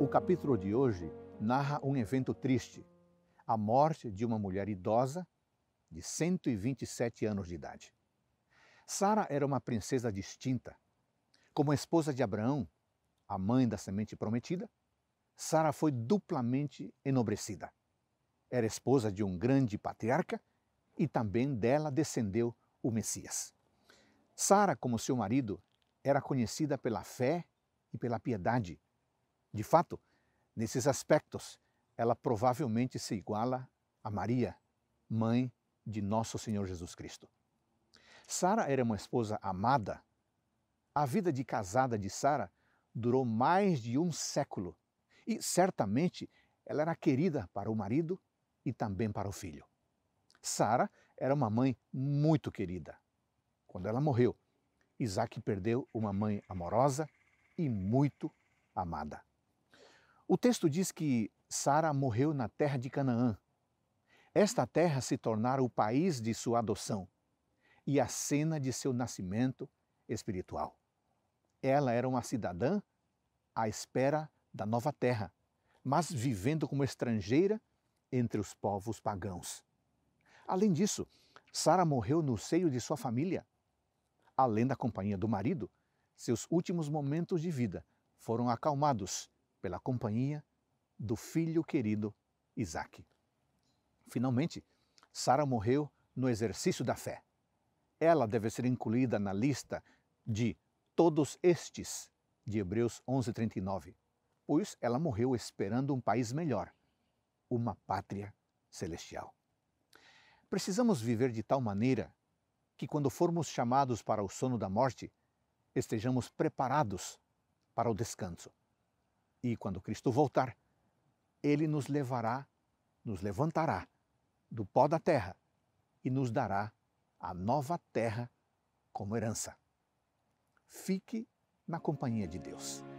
O capítulo de hoje narra um evento triste: a morte de uma mulher idosa de 127 anos de idade. Sara era uma princesa distinta. Como esposa de Abraão, a mãe da semente prometida, Sara foi duplamente enobrecida. Era esposa de um grande patriarca e também dela descendeu o Messias. Sara, como seu marido, era conhecida pela fé e pela piedade de fato, nesses aspectos, ela provavelmente se iguala a Maria, mãe de nosso Senhor Jesus Cristo. Sara era uma esposa amada. A vida de casada de Sara durou mais de um século e certamente ela era querida para o marido e também para o filho. Sara era uma mãe muito querida. Quando ela morreu, Isaac perdeu uma mãe amorosa e muito amada. O texto diz que Sara morreu na terra de Canaã. Esta terra se tornara o país de sua adoção e a cena de seu nascimento espiritual. Ela era uma cidadã à espera da nova terra, mas vivendo como estrangeira entre os povos pagãos. Além disso, Sara morreu no seio de sua família. Além da companhia do marido, seus últimos momentos de vida foram acalmados pela companhia do filho querido Isaac. Finalmente, Sara morreu no exercício da fé. Ela deve ser incluída na lista de todos estes, de Hebreus 11:39, pois ela morreu esperando um país melhor, uma pátria celestial. Precisamos viver de tal maneira que, quando formos chamados para o sono da morte, estejamos preparados para o descanso. E quando Cristo voltar, ele nos levará, nos levantará do pó da terra e nos dará a nova terra como herança. Fique na companhia de Deus.